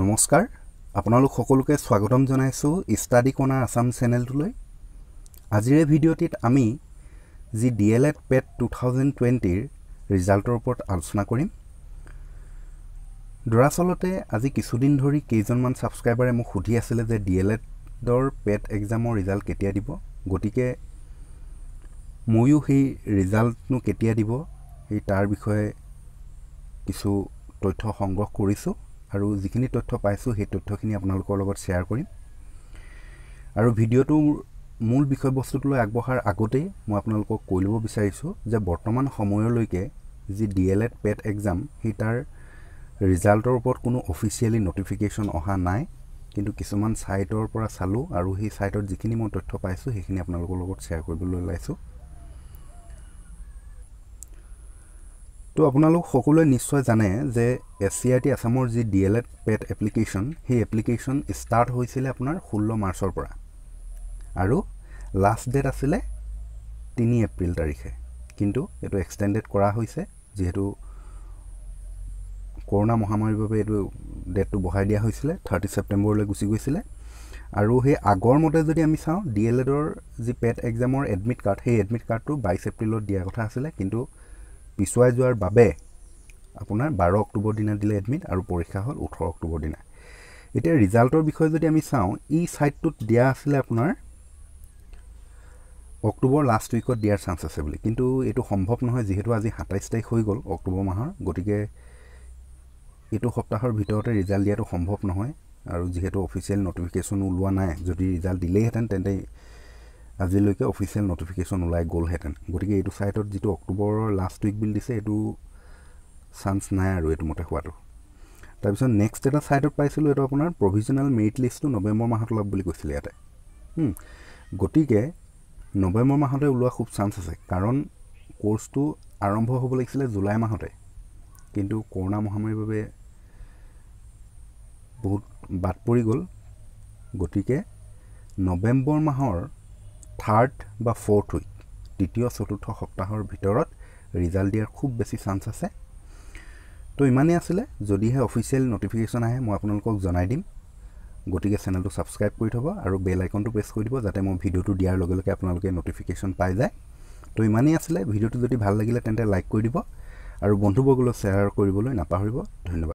নমস্কাৰ আপোনালোক সকলোকে স্বাগতম জনাইছোঁ ষ্টাডি কণা আছাম চেনেলটোলৈ আজিৰে ভিডিঅ'টিত আমি যি D El Ed PET two thousand টুৱেণ্টিৰ ৰিজাল্টৰ ওপৰত আলোচনা কৰিম দৰাচলতে আজি কিছুদিন ধৰি কেইজনমান ছাবস্ক্ৰাইবাৰে মোক সুধি আছিলে যে ডি এল এডৰ পেট এক্সামৰ ৰিজাল্ট কেতিয়া দিব গতিকে ময়ো সেই ৰিজাল্টনো কেতিয়া দিব সেই তাৰ বিষয়ে কিছু তথ্য সংগ্ৰহ কৰিছোঁ আৰু যিখিনি তথ্য পাইছোঁ সেই তথ্যখিনি আপোনালোকৰ লগত শ্বেয়াৰ কৰিম আৰু ভিডিঅ'টো মূল বিষয়বস্তুটোলৈ আগবঢ়াৰ আগতেই মই আপোনালোকক কৈ ল'ব বিচাৰিছোঁ যে বৰ্তমান সময়লৈকে যি D El Ed PET exam সেই তাৰ ৰিজাল্টৰ ওপৰত কোনো অফিচিয়েলি নটিফিকেশ্যন অহা নাই কিন্তু কিছুমান ছাইটৰ পৰা চালোঁ আৰু সেই ছাইটত যিখিনি মই তথ্য পাইছোঁ সেইখিনি আপোনালোকৰ লগত শ্বেয়াৰ কৰিবলৈ ওলাইছোঁ তো আপোনালোক সকলোৱে নিশ্চয় জানে যে এছ চি আই টি আছামৰ যি D El Ed PET application সেই এপ্লিকেশ্যন ষ্টাৰ্ট হৈছিলে আপোনাৰ ষোল্ল মাৰ্চৰ পৰা আৰু লাষ্ট ডেট আছিলে তিনি এপ্ৰিল তাৰিখে কিন্তু এইটো এক্সটেণ্ডেড কৰা হৈছে যিহেতু কৰোণা মহামাৰীৰ বাবে এইটো ডেটটো বঢ়াই দিয়া হৈছিলে থাৰ্টি ছেপ্টেম্বৰলৈ গুচি গৈছিলে আৰু সেই আগৰ মতে যদি আমি চাওঁ ডি এল এডৰ যি পেট এক্সামৰ এডমিট কাৰ্ড সেই এডমিট কাৰ্ডটো বাইছ এপ্ৰিলত দিয়াৰ কথা আছিলে কিন্তু পিছুৱাই যোৱাৰ বাবে আপোনাৰ বাৰ অক্টোবৰ দিনা দিলে এডমিট আৰু পৰীক্ষা হ'ল ওঠৰ অক্টোবৰ দিনা এতিয়া ৰিজাল্টৰ বিষয়ে যদি আমি চাওঁ ই ছাইটটোত দিয়া আছিলে আপোনাৰ অক্টোবৰ লাষ্ট উইকত দিয়াৰ চান্স আছে বুলি কিন্তু এইটো সম্ভৱ নহয় যিহেতু আজি সাতাইছ তাৰিখ হৈ গ'ল অক্টোবৰ মাহৰ গতিকে এইটো সপ্তাহৰ ভিতৰতে ৰিজাল্ট দিয়াটো সম্ভৱ নহয় আৰু যিহেতু অফিচিয়েল ন'টিফিকেশ্যন ওলোৱা নাই যদি ৰিজাল্ট দিলেইহেঁতেন তেন্তে আজিলৈকে অফিচিয়েল ন'টিফিকেশ্যন ওলাই গ'লহেঁতেন গতিকে এইটো ছাইটত যিটো অক্টোবৰৰ লাষ্ট উইক বিল দিছে এইটো চান্স নাই আৰু এইটো মতে হোৱাটো তাৰপিছত নেক্সট এটা ছাইটত পাইছিলোঁ এইটো আপোনাৰ প্ৰভিজনেল মেৰিট লিষ্টটো নৱেম্বৰ মাহত ওলাব বুলি কৈছিলে ইয়াতে গতিকে নৱেম্বৰ মাহতে ওলোৱা খুব চান্স আছে কাৰণ কৰ্চটো আৰম্ভ হ'ব লাগিছিলে জুলাই মাহতে কিন্তু কৰোণা মহামাৰীৰ বাবে বহুত বাট পৰি গ'ল গতিকে নৱেম্বৰ মাহৰ থাৰ্ড বা ফ'ৰ্থ উইক তৃতীয় চতুৰ্থ সপ্তাহৰ ভিতৰত ৰিজাল্ট দিয়াৰ খুব বেছি চান্স আছে তো ইমানেই আছিলে যদিহে অফিচিয়েল ন'টিফিকেশ্যন আহে মই আপোনালোকক জনাই দিম গতিকে চেনেলটো ছাবস্ক্ৰাইব কৰি থ'ব আৰু বেল আইকনটো প্ৰেছ কৰি দিব যাতে মই ভিডিঅ'টো দিয়াৰ লগে লগে আপোনালোকে ন'টিফিকেশ্যন পাই যায় তো ইমানেই আছিলে ভিডিঅ'টো যদি ভাল লাগিলে তেন্তে লাইক কৰি দিব আৰু বন্ধুবৰ্গলৈ শ্বেয়াৰ কৰিবলৈ নাপাহৰিব ধন্যবাদ